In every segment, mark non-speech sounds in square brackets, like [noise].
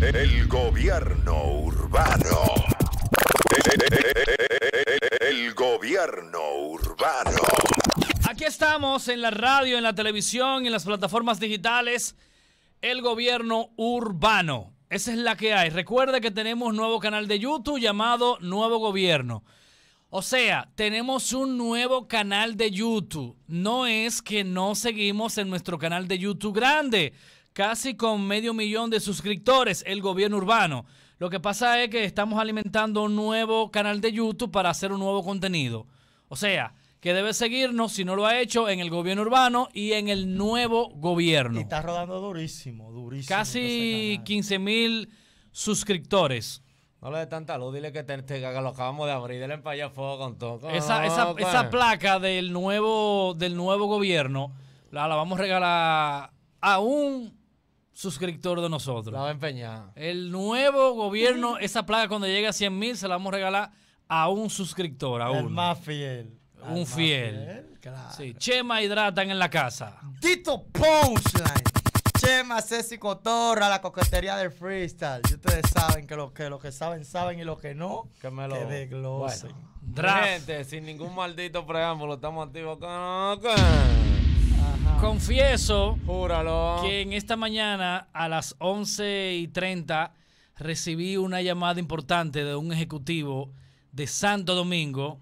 El gobierno urbano. El gobierno urbano. Aquí estamos en la radio, en la televisión, en las plataformas digitales. El gobierno urbano. Esa es la que hay. Recuerda que tenemos nuevo canal de YouTube llamado Nuevo Gobierno. O sea, tenemos un nuevo canal de YouTube. No es que no seguimos en nuestro canal de YouTube grande casi con medio millón de suscriptores, el gobierno urbano. Lo que pasa es que estamos alimentando un nuevo canal de YouTube para hacer un nuevo contenido. O sea, que debe seguirnos, si no lo ha hecho, en el gobierno urbano y en el nuevo gobierno. Y está rodando durísimo, durísimo. Casi 15 mil suscriptores. No le de tanta luz, dile que, te, que lo acabamos de abrir, dele para allá fuego con todo. Esa, placa del nuevo, del nuevo gobierno la, la vamos a regalar a un suscriptor de nosotros. La va a empeñar. El nuevo gobierno, [laughs] esa plaga cuando llegue a 100 mil, se la vamos a regalar a un suscriptor, a El más fiel. Un fiel. fiel claro. Chema hidratan en la casa. Tito Punchline. Chema, Ceci Cotorra, la coquetería del freestyle. Y ustedes saben que lo que, lo que saben, saben y lo que no, que me lo desglosen. Gente, sin ningún maldito preámbulo, estamos activos con confieso que en esta mañana a las 11 y 30 recibí una llamada importante de un ejecutivo de Santo Domingo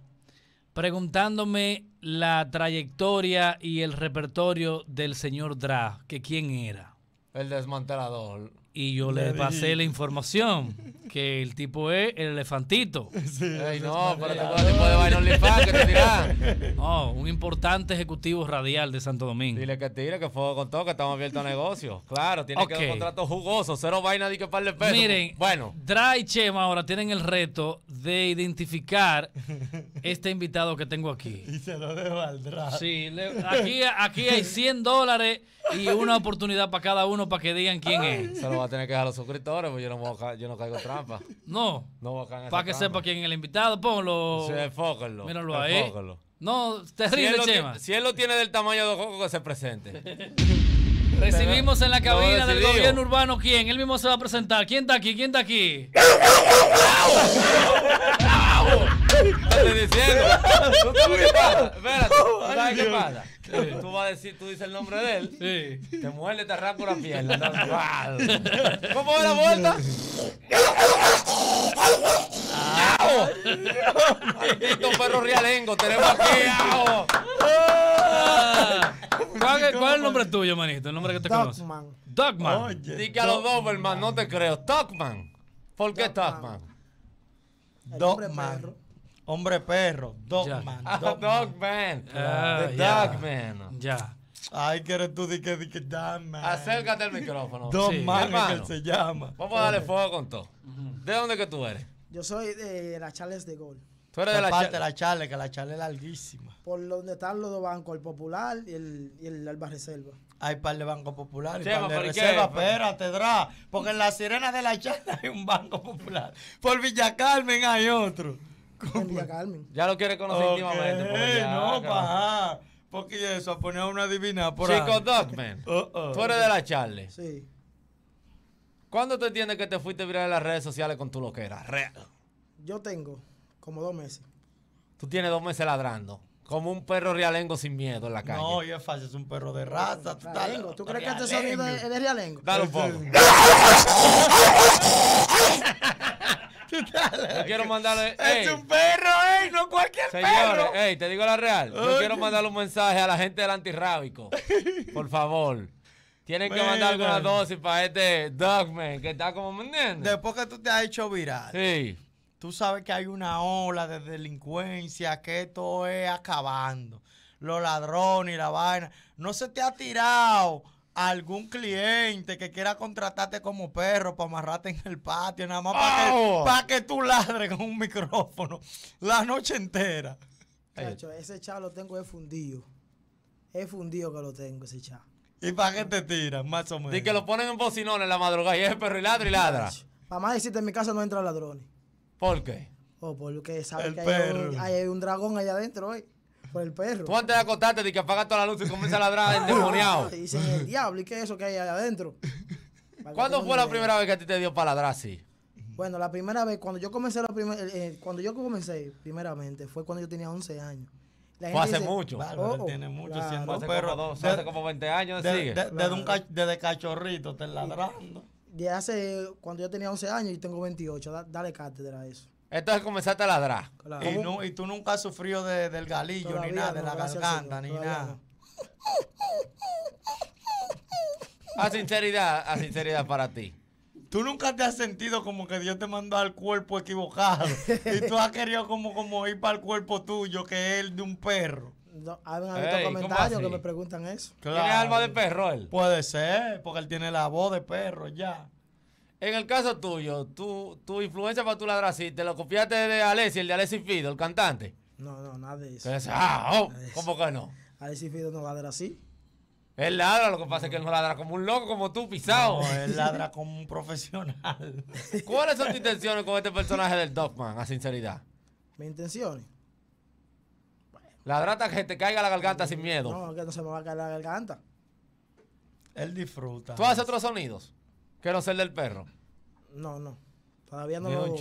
preguntándome la trayectoria y el repertorio del señor Dra, que quién era. El desmantelador y yo le pasé la información que el tipo es el elefantito. [laughs] Sí, Ay, no, para te puede te [laughs] No, un importante ejecutivo radial de Santo Domingo. Dile que tire, que fuego con todo, que estamos abiertos a negocios. Claro, tiene que ser un contrato jugoso, cero vaina de que parle de Miren, bueno. Dra y Chema ahora tienen el reto de identificar [laughs] este invitado que tengo aquí. Y se lo dejo al Dra. Sí, aquí, aquí hay 100 dólares y una oportunidad para cada uno para que digan quién es. Se lo va a tener que dejar a los suscriptores, porque yo no, voy a, yo no caigo trampa. No. No Para que sepa quién es el invitado, ponlo. Sí, enfócalo. Míralo ahí. Enfócalo. No, terrible, si Chema. si él lo tiene del tamaño de Coco, que se presente. [laughs] Recibimos en la cabina del gobierno urbano quién. Él mismo se va a presentar. ¿Quién está aquí? ¿Quién está aquí? ¿Qué te diciendo? [laughs] ¿Tú qué pasa? Espérate. Oh, qué pasa? Tú vas a decir, tú dices el nombre de él. Sí. Te muerde, te por la pierna. No, ¿Cómo va la vuelta? ¡Ajo! Maldito perro realengo, tenemos aquí, ajo. Ah. ¿Cuál, es, ¿Cuál, es el nombre tuyo, manito? El nombre que te conoces. Dogman. Dogman. Dí que a los Doberman, no te creo. Dogman. ¿Por qué Dogman? Dogman. Hombre Perro, Dogman. [laughs] Dogman. Dogman. Ah, The Dogman. Ya. Ay, que eres tú, di que, di que, dame. Acércate al micrófono. [laughs] Dos sí, que se llama. Vamos a darle fuego con todo. ¿De dónde que tú eres? Yo soy de la Charles de Gol. Tú eres de la, parte de la Charles, que la Charles es larguísima. Por donde están los dos bancos, el Popular y el, y el Alba Reserva. Hay par de bancos populares, sí, par de reserva, espérate, Dra. Porque en la sirena de la Charles [laughs] hay un banco popular. Por Villa Carmen hay otro. Ya lo quiere conocer íntimamente. Porque eh, no, paja. Porque eso, una divina por Chico ahí. Chico [laughs] tú eres de la Charlie. Sí. ¿Cuándo te entiendes que te fuiste a virar en las redes sociales con tu loquera? Yo tengo como dos meses. Tú tienes dos meses ladrando. Como un perro realengo sin miedo en la calle. No, yo es fácil, es un perro de raza. Tú, crees que este sonido es de, realengo? Dale un este poco. [laughs] Yo quiero [laughs] mandarle. es un perro, no cualquier perro. te digo la real. Yo quiero mandarle un mensaje a la gente del antirrábico. [laughs] Por favor. Tienen que mandar alguna dosis para este Dogman que está como, vendiendo. Después que tú te has hecho viral. Sí. Tú sabes que hay una ola de delincuencia, que esto es acabando. Los ladrones y la vaina. No se te ha tirado algún cliente que quiera contratarte como perro para amarrarte en el patio, nada más para que, ah, oh. que, tú ladres con un micrófono la noche entera. Chacho, ese chá lo tengo es fundido. Es fundido que lo tengo ese chá. ¿Y para qué te tiran, más o menos? Y que lo ponen en bocinón en la madrugada y es el perro y ladra y ladra. Para más decirte, en mi casa no entran ladrones. ¿Por qué? Oh, porque saben que hay un, dragón allá adentro hoy. Por el perro. Tú antes de acostarte, de que apagas toda la luz y comienza a ladrar [laughs] endemoniado. dice, el diablo, ¿y qué es eso que hay allá adentro? ¿Cuándo fue la primera vez que a ti te dio para ladrar así? Bueno, la primera vez, cuando yo comencé, la primer, eh, eh, cuando yo comencé, primeramente, fue cuando yo tenía 11 años. fue hace mucho. Oh, oh, tiene mucho siendo hace perro. Como, hace como 20 años, de, desde cachorrito, te ladrando. De hace, cuando yo tenía 11 años y tengo 28, dale cátedra a eso es comenzaste a ladrar. Y, no, y, tú nunca has sufrido del galillo, ni nada, de la garganta, ni nada. A ah, sinceridad, a ah, sinceridad para ti. Tú nunca te has sentido como que Dios te mandó al cuerpo equivocado. [laughs] y tú has querido como, como ir para el cuerpo tuyo, que es el de un perro. No, comentarios que me preguntan eso. ¿Tiene alma de perro él? Puede ser, porque él tiene la voz de perro ya. En el caso tuyo, tu, influencia para tu ladra así, ¿te lo copiaste de Alessi, el de Alessi Fido, el cantante? No, no, ah, oh, nada de eso. ¿cómo que no? Alessi Fido no ladra así. Él ladra, lo que pasa es que él no ladra como un loco, como tú, pisado. No, él ladra como un profesional. [laughs] ¿Cuáles son tus intenciones con este personaje del Dogman, a sinceridad? ¿Mis intenciones? Ladrata que te caiga la garganta sin miedo. No, que no se me va a caer la garganta. Él disfruta. ¿Tú haces otros sonidos? que no del perro. No, no. Todavía no, lo,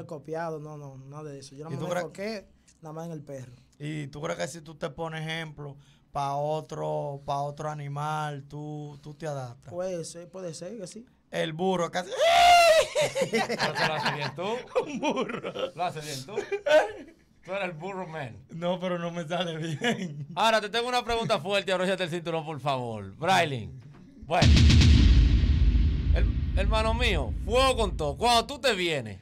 he copiado, no, no, nada de eso. Yo no me dejo que nada más en el perro. ¿Y tú crees que si tú te pones ejemplo para otro, para otro animal, tú, tú te adaptas? Puede ser, puede ser que sí. El burro casi. lo haces bien tú. [laughs] Un burro. Lo haces bien tú. [laughs] Tú eres el burro man. No, pero no me sale bien. Ahora te tengo una pregunta fuerte, abróchate el cinturón, por favor. Brailing Bueno. Hermano mío, fuego con todo. Cuando tú te vienes,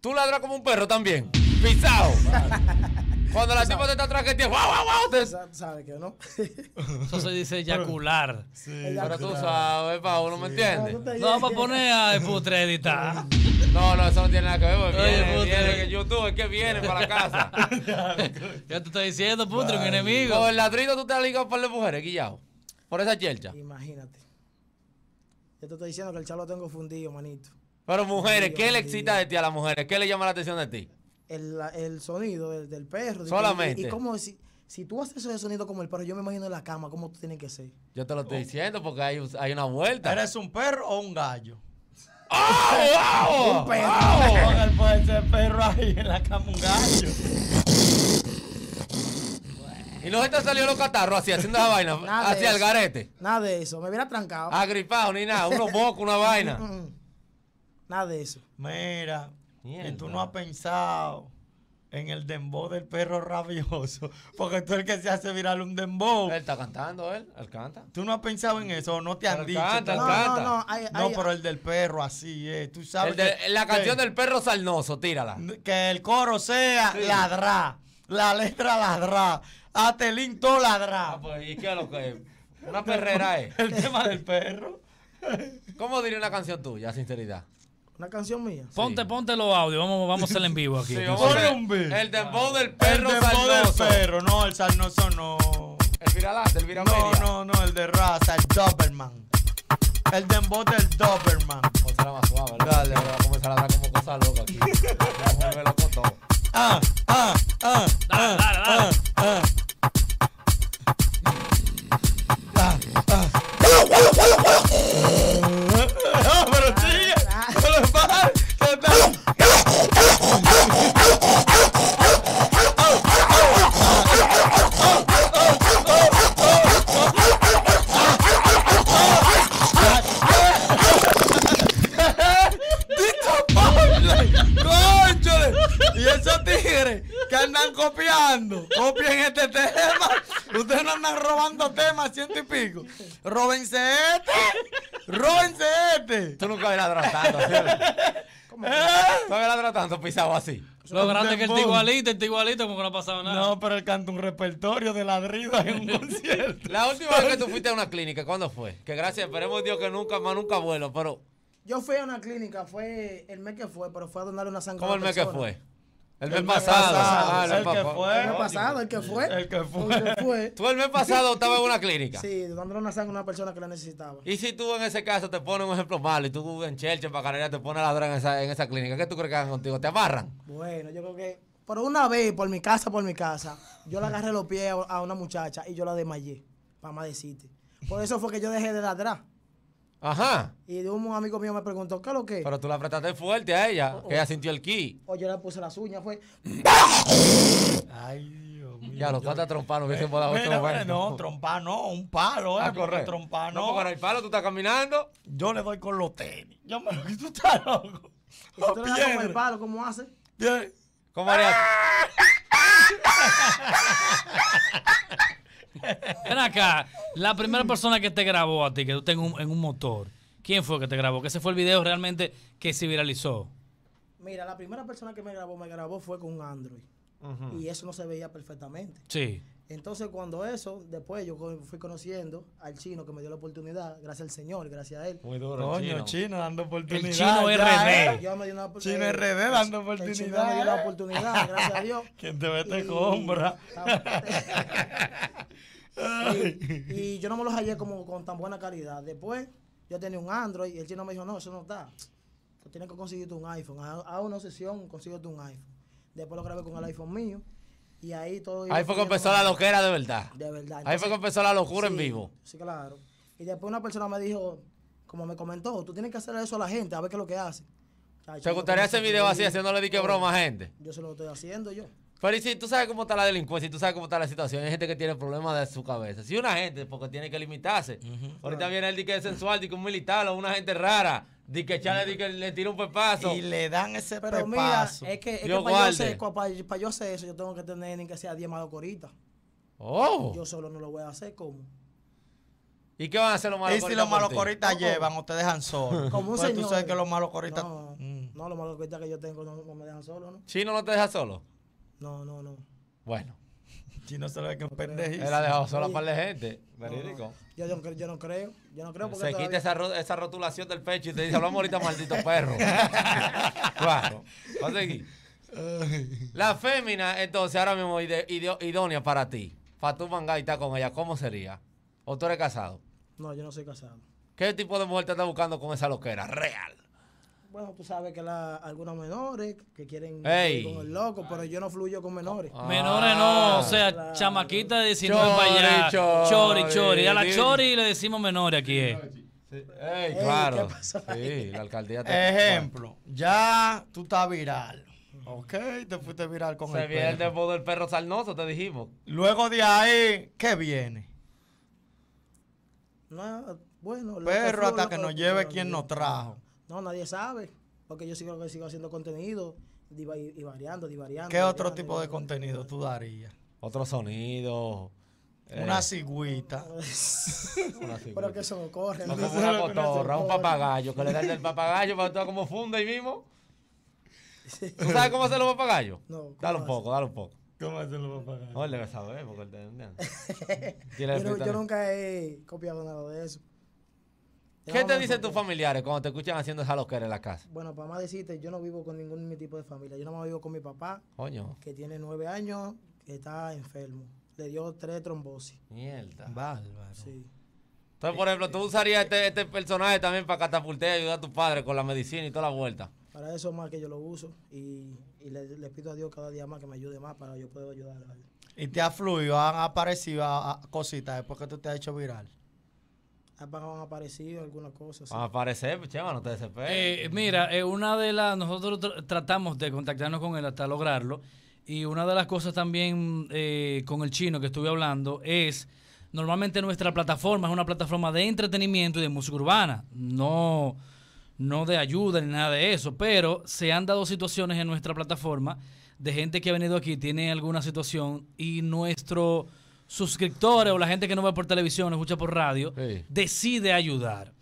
tú ladras como un perro también. Pisado. [laughs] Cuando la tipa te está atrás que te guau, wow ¿Sabes que no? [laughs] Eso se dice eyacular. pero tú sabes, Paulo, ¿me entiendes? No, para poner a putre editar. [laughs] No, no, eso no tiene nada que ver. Porque Oye, Viene, que YouTube es que viene para la casa. ya te estoy diciendo, putre, un enemigo. Con el ladrito tú te has ligado para las mujeres, guillado. Por esa chelcha. Imagínate. Yo te estoy diciendo que el chavo lo tengo fundido, manito. Pero mujeres, ¿qué le excita de ti a las mujeres? ¿Qué le llama la atención de ti? El, sonido del, perro. Solamente. Y, como si, tú haces ese sonido como el perro, yo me imagino en la cama cómo tú tienes que ser. Yo te lo estoy diciendo porque hay, hay una vuelta. ¿Eres un perro o un gallo? ¡Oh, un perro. Ah, puede el perro ahí en la cama, un gallo. Y los te salió los catarros así, haciendo la vaina, Así hacia el garete. Nada de eso, me hubiera trancado. Agripado, ni nada, uno bocos, una vaina. [laughs] nada de eso. Mira, tú no has pensado en el dembow del perro rabioso. [laughs] Porque tú eres el que se hace viral un dembow. Él está cantando, él, él canta. Tú no has pensado en eso, no te han dicho. no, No, no, no pero el del perro así es. Tú sabes. la canción del perro salnoso, tírala. Que el coro sea ladra ladrá. La letra ladrá a Telín todo ladra. Ah, pues, ¿y qué es lo que es? Una perrera es. ¿eh? [laughs] El tema del perro. ¿Cómo diría una canción tuya, sinceridad? Una canción mía. Ponte, ponte los audios. Vamos, vamos a hacerle en vivo aquí. El dembow del ah. El perro del perro, no, el sarnoso no. El viralante, el No, no, no, el de raza, el Doberman. El dembow del Doberman. la más suave, Dale. vamos a comenzar a dar como cosa loca aquí. [laughs] Vamos a Ah, ah, ah, ¡Róbense este! Tú nunca habías tratando. ¿Cómo? ¿Eh? ¿Tú ladrado tanto pisado así? Lo grande es que el igualito, el igualito, como que no ha pasado nada. No, pero él canta un repertorio de ladridos en un [laughs] concierto. La última vez que tú [laughs] fuiste a una clínica, ¿cuándo fue? Que gracias, esperemos Dios que nunca más, nunca vuelo, pero... Yo fui a una clínica, fue el mes que fue, pero fue a donarle una sangre. ¿Cómo el mes que fue? El, mes pasado. Ah, el, que fue. El mes pasado, el que fue. El que fue. [laughs] Tú el mes pasado estabas en una clínica. Sí, dándole una sangre a una persona que la necesitaba. Y si tú en ese caso te pones un ejemplo malo y tú en Cherche, en te pones a en esa, en esa clínica, ¿qué tú crees que hagan contigo? ¿Te amarran? Bueno, yo creo que por una vez, por mi casa, por mi casa, yo le agarré los pies a una muchacha y yo la desmayé, para más decirte. Por eso fue que yo dejé de ladrar. Ajá. Y un amigo mío me preguntó, ¿qué es lo que? Pero tú la apretaste fuerte a ella, que ella sintió el ki. O yo le puse las uñas, fue. Ay, Dios mío. Ya, los cuatro trompanos hubiesen podado otro No, no, un palo, ¿eh? Ah, correr. Trompano. No, con el palo tú estás caminando. Yo le doy con los tenis. Yo me lo [laughs] tú estás loco. ¿Y tú le con el palo, cómo hace? ¿Cómo haría? [laughs] Ven acá, la primera persona que te grabó a ti, que tú tengas en un motor, ¿quién fue que te grabó? Que ese fue el video realmente que se viralizó. Mira, la primera persona que me grabó, me grabó fue con un Android. Y eso no se veía perfectamente. Sí. Entonces, cuando eso, después yo fui conociendo al chino que me dio la oportunidad, gracias al Señor, gracias a él. Muy duro. chino. dando oportunidad. El chino RD. Eh. Chino RD dando oportunidad. chino me dio la oportunidad, eh. gracias a Dios. [laughs] Quien te ve te compra. y, yo no me los hallé como con tan buena calidad. Después, yo tenía un Android y el chino me dijo, no, eso no está. Tú tienes que conseguirte un iPhone. Hago una sesión, consíguete un iPhone. Después lo grabé con el iPhone mío. Y ahí todo. Ahí fue que empezó la loquera de verdad. ahí fue que empezó la locura en vivo. Sí, claro. Y después una persona me dijo, como me comentó, tú tienes que hacer eso a la gente, a ver qué es lo que hace. ¿Te gustaría hacer video así, haciéndole di que broma a gente? Yo se lo estoy haciendo yo. Pero tú sabes cómo está la delincuencia, y tú sabes cómo está la situación, hay gente que tiene problemas de su cabeza. Si una gente, porque tiene que limitarse. Ahorita viene el dique sensual, dique un militar o una gente rara Di que Chávez le tira un pepazo. Y le dan ese Pero mira, es que, para, yo sé, para, yo sé eso, yo tengo que tener ni que sea 10 malocoritas Oh. Yo solo no lo voy a hacer, como. ¿Y qué van a hacer los malos ¿Y si los malos llevan o te dejan solo? [laughs] Como un pues tú sabes que los malos No, mm. no los malos que yo tengo no, me dejan solo, ¿no? Sí, no te deja solo? No, no, no. Bueno. [laughs] Chino se lo ve que un pendejo. Él ha dejado sola para la gente. Verídico. Yo, yo, no creo. Yo no creo porque. Se quita esa, rotulación del pecho y te dice, hablamos ahorita, maldito perro. [laughs] claro. Va a seguir. La fémina, entonces, ahora mismo idónea para ti. para tu manga y estar con ella. ¿Cómo sería? ¿O tú eres casado? No, yo no soy casado. ¿Qué tipo de mujer te está buscando con esa loquera? Real bueno, tú sabes que algunos menores que quieren ir con el loco, pero yo no fluyo con menores. Ah. menores no, o ah, sea, chamaquita de 19 chori, allá. Chori, chori, A la chori le decimos menores aquí. Eh. Ey, claro. Sí, la alcaldía te Ejemplo, ya tú estás viral. Ok, te fuiste viral con Se el viene el modo del perro sarnoso, te dijimos. Luego de ahí, ¿qué viene? Nada, bueno. Perro hasta que nos lleve quien nos trajo. No, nadie sabe, porque yo sigo, sigo haciendo contenido y, variando, y variando. ¿Qué otro tipo de contenido tú darías? Otro sonido. Eh, una cigüita. [laughs] Pero que eso corre No, no, una un [laughs] papagayo. Que le dan el papagayo para todo como funda ahí mismo. ¿Tú sabes cómo hacer los papagayos? No. Dale un poco, dale un poco. ¿Cómo hacer los papagayos? No, le saber porque él te [laughs] Yo, yo nunca he copiado nada de eso. ¿Qué te dicen tus familiares cuando te escuchan haciendo esa loquera en la casa? Bueno, para más decirte, yo no vivo con ningún tipo de familia. Yo no más vivo con mi papá, que tiene nueve años, que está enfermo. Le dio tres trombosis. Mierda. Bárbaro. Sí. Entonces, por ejemplo, tú usarías este, este, personaje también para catapultear y ayudar a tu padre con la medicina y toda la vuelta. Para eso más que yo lo uso y, y le, pido a Dios cada día más que me ayude más para yo poder ayudar ¿Y te ha fluido? ¿Han aparecido cositas después que tú te has hecho viral? han aparecido algunas cosas. Van a aparecer, no te desesperes. Eh, mira, eh, una de las. Nosotros tratamos de contactarnos con él hasta lograrlo. Y una de las cosas también eh, con el chino que estuve hablando es. Normalmente nuestra plataforma es una plataforma de entretenimiento y de música urbana. No, no de ayuda ni nada de eso. Pero se han dado situaciones en nuestra plataforma de gente que ha venido aquí, tiene alguna situación y nuestro suscriptores o la gente que no ve por televisión, escucha por radio, decide ayudar.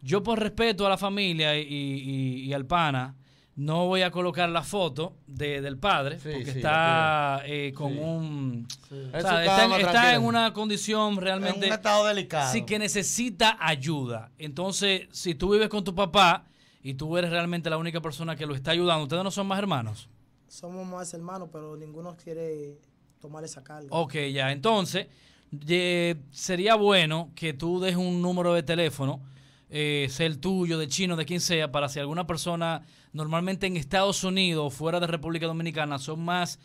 Yo por respeto a la familia y, al pana, no voy a colocar la foto del padre, porque está eh, con un... está, en, una condición realmente... En un estado delicado. Sí, que necesita ayuda. Entonces, si tú vives con tu papá y tú eres realmente la única persona que lo está ayudando, ¿ustedes no son más hermanos? Somos más hermanos, pero ninguno quiere tomar esa carga. Ok, ya. Entonces, sería bueno que tú des un número de teléfono, eh, sea el tuyo, de chino, de quien sea, para si alguna persona, normalmente en Estados Unidos o fuera de República Dominicana, son más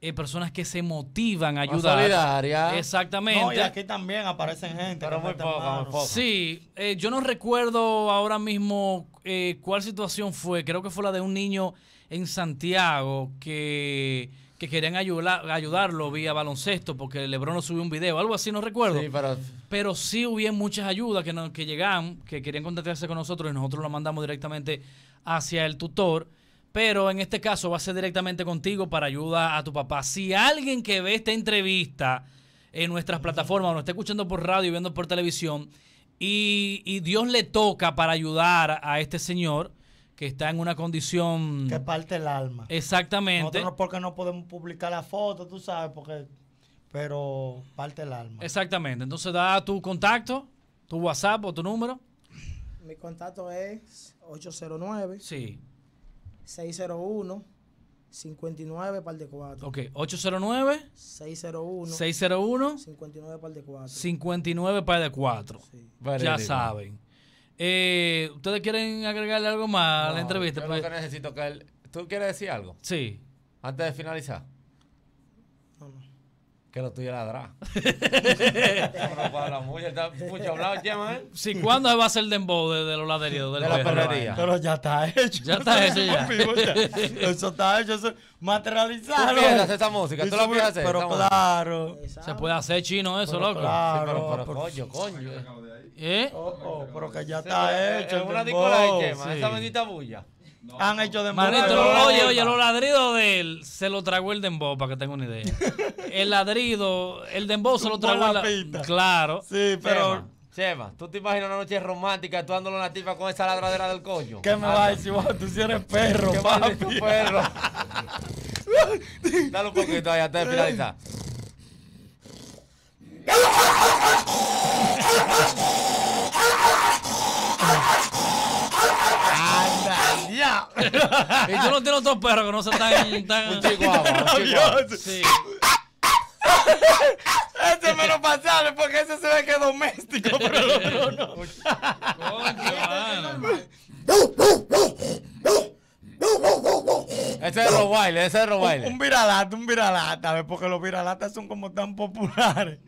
eh, personas que se motivan a ayudar. Solidaria. Exactamente. No, aquí también aparecen gente. Pero muy este poca, muy poca. Sí, eh, yo no recuerdo ahora mismo eh, cuál situación fue. Creo que fue la de un niño en Santiago que que querían ayudar, ayudarlo vía baloncesto porque Lebron no subió un video, algo así, no recuerdo. Sí, pero... pero sí hubo muchas ayudas que, nos, que llegaban, que querían contactarse con nosotros y nosotros lo mandamos directamente hacia el tutor. Pero en este caso va a ser directamente contigo para ayuda a tu papá. Si alguien que ve esta entrevista en nuestras plataformas o nos está escuchando por radio y viendo por televisión y, y Dios le toca para ayudar a este señor, que está en una condición... Que parte el alma. Exactamente. Nosotros porque no podemos publicar la foto, tú sabes, porque... Pero parte el alma. Exactamente. Entonces da tu contacto, tu WhatsApp o tu número. Mi contacto es 809. Sí. 601. 59 par de 4. Ok, 809. 601. 601. 59 para de 4. Ya saben. Eh, ¿Ustedes quieren agregarle algo más a la entrevista? Yo pues, necesito que él... ¿Tú quieres decir algo? Sí. Antes de finalizar que lo tuyo [laughs] ladra. Si sí, cuándo se va a hacer el dembow de, los laderíos de, la perrería. Pero ya está hecho. Ya está hecho ya. [laughs] eso está hecho, eso materializado. ¿Tú piensas esa música? ¿Tú la puedes hacer? Pero claro. Se puede hacer chino eso, loco. Claro, pero, coño, coño. ¿Eh? Oh, oh, pero que ya está hecho. Es una disculpa esa bendita bulla. Han hecho de Manito, oye, oye, los ladridos de él se lo tragó el dembow, para que tenga una idea. [laughs] el ladrido, el dembow se lo tragó la, la... Claro. Sí, pero... Chema, ¿tú te imaginas una noche romántica actuando la tipa con esa ladradera del coño? ¿Qué me vas a decir? Tú si eres perro, ¿Qué papi. perro. [laughs] Dale un poquito ahí hasta finalizar. [laughs] [laughs] Y tú no tengo dos perros que no se están. tan... Un chihuahua. [laughs] Oh, ese es menos pasable porque ese se ve que es doméstico, [laughs] pero no. Ese es Robaile, ese es Robaile. Un, viralata, un viralata, porque los viralatas son como tan populares.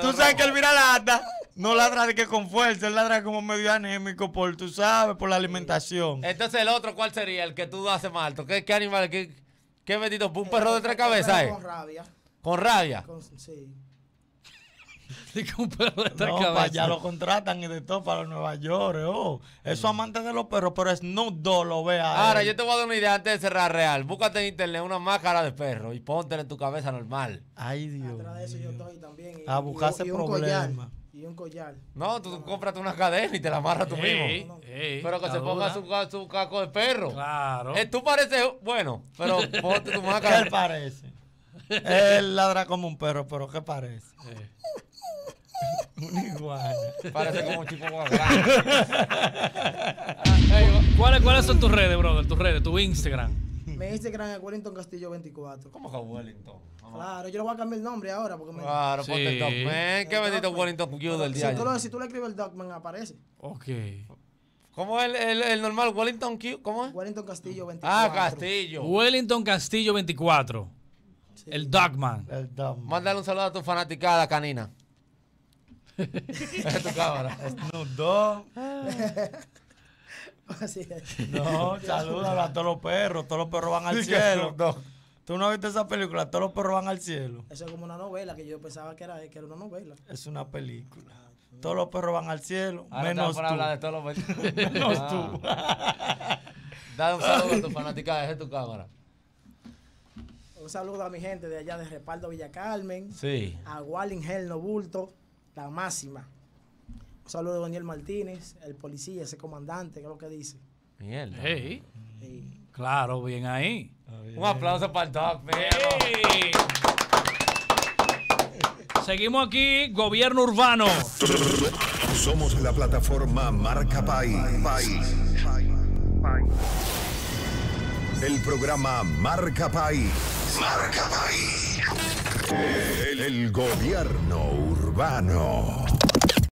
Tú sabes que el viralata no ladra de que con fuerza, él ladra como medio anémico por, tú sabes, por la alimentación. Entonces el otro, ¿cuál sería? El que tú haces mal. ¿Qué, qué animal? ¿Qué, qué metido? ¿Un eh, perro de tres cabezas? Eh? Con rabia. ¿Con rabia? Con, sí. [laughs] un perro de tres no, ya lo contratan y de todo para Nueva York. Eh, oh. Eso amantes de los perros, pero es nudo lo vea. Ahora, yo te voy a dar una idea antes de cerrar real. Búscate en internet una máscara de perro y póntela en tu cabeza normal. Ay, Dios. Atrás de eso yo estoy también. Y, a buscarse problemas y un collar. No, tú, cómprate una cadena y te la amarras tú mismo. pero que se ponga su, su, caco de perro. Claro. Eh, tú pareces, bueno, pero [laughs] ponte tu máscara. él parece? él ladra como un perro, pero ¿qué parece? Igual. Eh. [laughs] Un igual Parece como un chico más [laughs] ah, ¿Cuáles, ¿Cuáles son tus redes, brother? Tus redes, tu Instagram. Me que eran el Wellington Castillo 24. ¿Cómo que Wellington? Claro, yo le voy a cambiar el nombre ahora. Porque me... Claro, porque ponte el Dogman. Qué bendito Wellington Q del día. Si tú, si le escribes el Dogman, aparece. Ok. ¿Cómo es el, el, el, normal? ¿Wellington Q? ¿Cómo es? Wellington Castillo 24. Ah, Castillo. Wellington Castillo 24. El Dogman. El Dogman. Mándale un saludo a tu fanaticada canina. es [laughs] [laughs] tu cámara. no Dogg. [laughs] [laughs] No, [laughs] salúdalo a todos los perros, todos los perros van al cielo. ¿Tú no viste esa película? Todos los perros van al cielo. Eso es como una novela que yo pensaba que era, que era una novela. Es una película. Todos los perros van al cielo, menos tú. Hablar de todos los perros. [laughs] menos ah. tú. Dale un saludo a tu fanática, deje tu cámara. Un saludo a mi gente de allá de Respaldo Villa Carmen. Sí. A Walling Helno Bulto, la máxima. Saludos a Daniel Martínez, el policía, ese comandante, que es lo que dice. Bien. Hey. Claro, bien ahí. Un aplauso para el Doc, Seguimos aquí, gobierno urbano. Somos la plataforma Marca País. El programa Marca País. Marca el gobierno urbano.